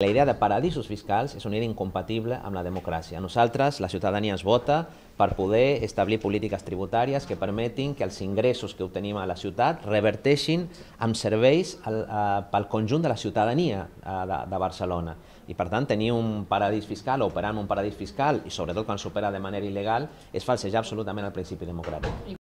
La idea de paradisos fiscals és una idea incompatible amb la democràcia. A nosaltres, la ciutadania es vota per poder establir polítiques tributàries que permetin que els ingressos que obtenim a la ciutat reverteixin amb serveis al, pel conjunt de la ciutadania de, de Barcelona. I per tant, tenir un paradís fiscal o operar en un paradís fiscal, i sobretot quan s'opera de manera il·legal, és falsejar absolutament el principi democràtic.